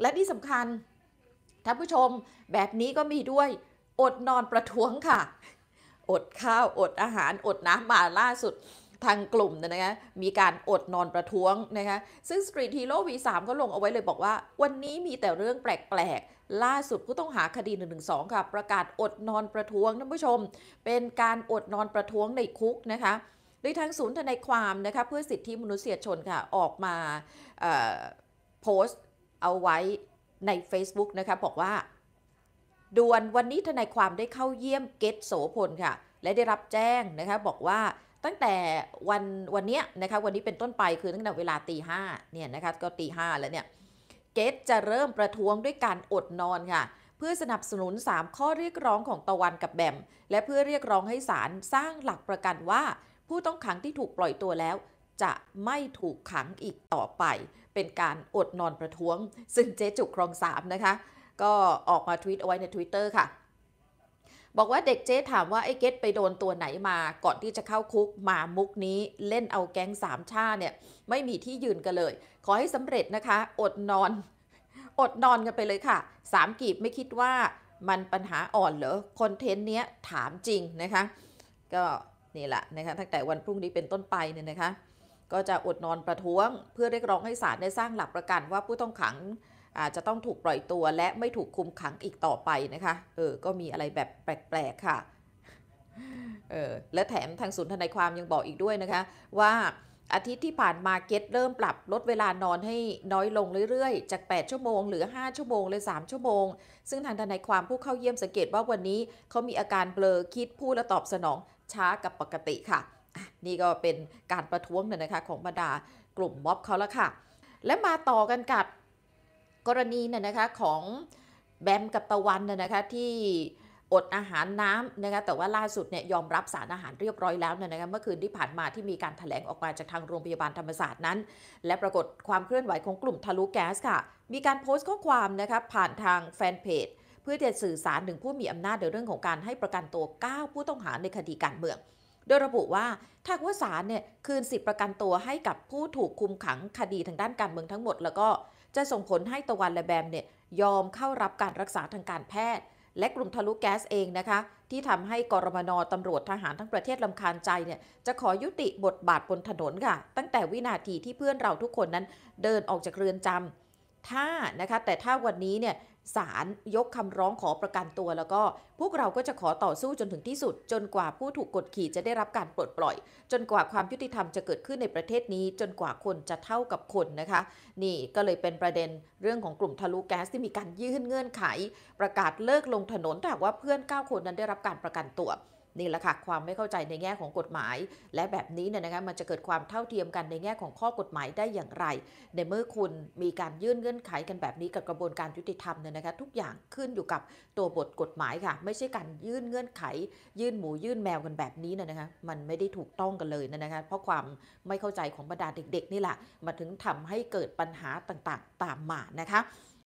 และที่สำคัญ ท่านผู้ชมแบบนี้ก็มีด้วยอดนอนประท้วงค่ะ อดข้าวอดอาหารอดน้ำมาล่าสุดทางกลุ่มนะคะมีการอดนอนประท้วงนะคะซึ่ง Street Hero V3 ก็ลงเอาไว้เลยบอกว่าวันนี้มีแต่เรื่องแปลกๆ ล่าสุดผู้ต้องหาคดี1นึค่ะ ประกาศอดนอนประท้วงท่านผู้ชมเป็นการอดนอนประท้วงในคุกนะคะโดยทางศูนย์ทนายความนะคะเพื่อสิทธิมนุษยชนค่ะออกมาโพสต์เอาไว้ใน Facebook นะคะบอกว่าด่วนวันนี้ทนายความได้เข้าเยี่ยมเกตโสพลค่ะ และได้รับแจ้งนะคะบอกว่าตั้งแต่วันวันนี้นะคะวันนี้เป็นต้นไปคือตั้งแต่เวลาตีห้าเนี่ยนะคะก็ตีห้าแล้วเนี่ยเกตจะเริ่มประท้วงด้วยการอดนอน ค่ะ เพื่อสนับสนุน 3 ข้อเรียกร้องของตะวันกับแบม และเพื่อเรียกร้องให้ศาลสร้างหลักประกันว่า ผู้ต้องขังที่ถูกปล่อยตัวแล้วจะไม่ถูกขังอีกต่อไป เป็นการอดนอนประท้วง ซึ่งเจ๊ จุกครองสามนะคะ ก็ออกมาทวิตเอาไว้ใน Twitter ค่ะ บอกว่าเด็กเจ๊ถามว่าไอ้เกตไปโดนตัวไหนมาก่อนที่จะเข้าคุกมามุกนี้เล่นเอาแก๊งสามชาเนี่ย ไม่มีที่ยืนกันเลย ขอให้สำเร็จนะคะ อดนอน อดนอนกันไปเลยค่ะสามกีบไม่คิดว่ามันปัญหาอ่อนเหรอ คอนเทนต์เนี้ยถามจริงนะคะก็นี่แหละนะคะตั้งแต่วันพรุ่งนี้เป็นต้นไปเนี่ยนะคะก็จะอดนอนประท้วง เพื่อเรียกร้องให้ศาลได้สร้างหลักประกันว่าผู้ต้องขังอาจจะต้องถูกปล่อยตัว และไม่ถูกคุมขังอีกต่อไปนะคะ เออ ก็มีอะไรแบบแปลกๆค่ะ เออ และแถมทางศูนย์ทนายความยังบอกอีกด้วยนะคะ ว่าอาทิตย์ที่ผ่านมาเก็ตเริ่มปรับลดเวลานอนให้น้อยลงเรื่อยๆ จาก 8 ชั่วโมงเหลือ 5 ชั่วโมงเลย 3 ชั่วโมง ซึ่งทางทนายความผู้เข้าเยี่ยมสังเกตว่าวันนี้เขามีอาการเบลอคิดพูดและตอบสนองช้ากับปกติค่ะนี่ก็เป็นการประท้วงเนี่ยนะคะของบรรดากลุ่มม็อบเขาละค่ะ และมาต่อกันกับกรณีเนี่ยนะคะของแบมกับตะวันเนี่ยนะคะที่อดอาหารน้ำนะคะแต่ว่าล่าสุดเนี่ยยอมรับสารอาหารเรียบร้อยแล้วเนี่ยนะคะเมื่อคืนที่ผ่านมาที่มีการถแถลงออกมาจากทางโรงพยาบาลธรรมศาสตร์นั้น และปรากฏความเคลื่อนไหวของกลุ่มทะลุแก๊สค่ะมีการโพสต์ข้อความนะคะผ่านทางแฟนเพจเพื่อจะสื่อสารถึงผู้มีอำนาจในเรื่องของการให้ประกันตัว 9 ผู้ต้องหาในคดีการเมืองโดยระบุว่าถ้าว่าศาลเนี่ยคืนสิทธิประกันตัวให้กับผู้ถูกคุมขังคดีทางด้านการเมืองทั้งหมด แล้วก็จะส่งผลให้ตะวันและแบมเนี่ยยอมเข้ารับการรักษาทางการแพทย์ และกลุ่มทะลุแก๊สเองนะคะ ที่ทำให้กรมนตำรวจทหารทั้งประเทศลาคาญใจเนี่ยจะขอยุติบทบาทบนถนนค่ะตั้งแต่วินาทีที่เพื่อนเราทุกคนนั้นเดินออกจากเรือนจำ ถ้านะคะแต่ถ้าวันนี้เนี่ยศาลยกคำร้องขอประกันตัวแล้วก็พวกเราก็จะขอต่อสู้จนถึงที่สุด จนกว่าผู้ถูกกดขี่จะได้รับการปลดปล่อย จนกว่าความยุติธรรมจะเกิดขึ้นในประเทศนี้ จนกว่าคนจะเท่ากับคนนะคะ นี่ก็เลยเป็นประเด็นเรื่องของกลุ่มทะลุแก๊สที่มีการยื่นเงื่อนไข ประกาศเลิกลงถนนแต่ว่าเพื่อน 9 คนนั้นได้รับการประกันตัวนี่แหละค่ะความไม่เข้าใจในแง่ของกฎหมายและแบบนี้เนี่ยนะคะมันจะเกิดความเท่าเทียมกันในแง่ของข้อกฎหมายได้อย่างไร ในเมื่อคุณมีการยื่นเงื่อนไขกันแบบนี้กับกระบวนการยุติธรรมเนี่ยนะคะ ทุกอย่างขึ้นอยู่กับตัวบทกฎหมายค่ะ ไม่ใช่การยื่นเงื่อนไข ยื่นหมูยื่นแมวกันแบบนี้นะคะมันไม่ได้ถูกต้องกันเลยนะคะเพราะความไม่เข้าใจของบรรดาเด็กๆ นี่แหละมาถึงทำให้เกิดปัญหาต่างๆตามมานะคะ